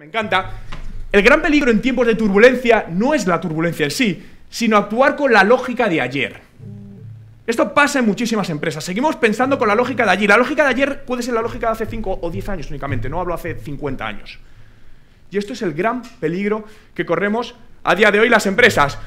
me encanta. El gran peligro en tiempos de turbulencia no es la turbulencia en sí, sino actuar con la lógica de ayer. Esto pasa en muchísimas empresas. Seguimos pensando con la lógica de ayer. La lógica de ayer puede ser la lógica de hace 5 o 10 años únicamente, no hablo hace 50 años. Y esto es el gran peligro que corremos a día de hoy las empresas.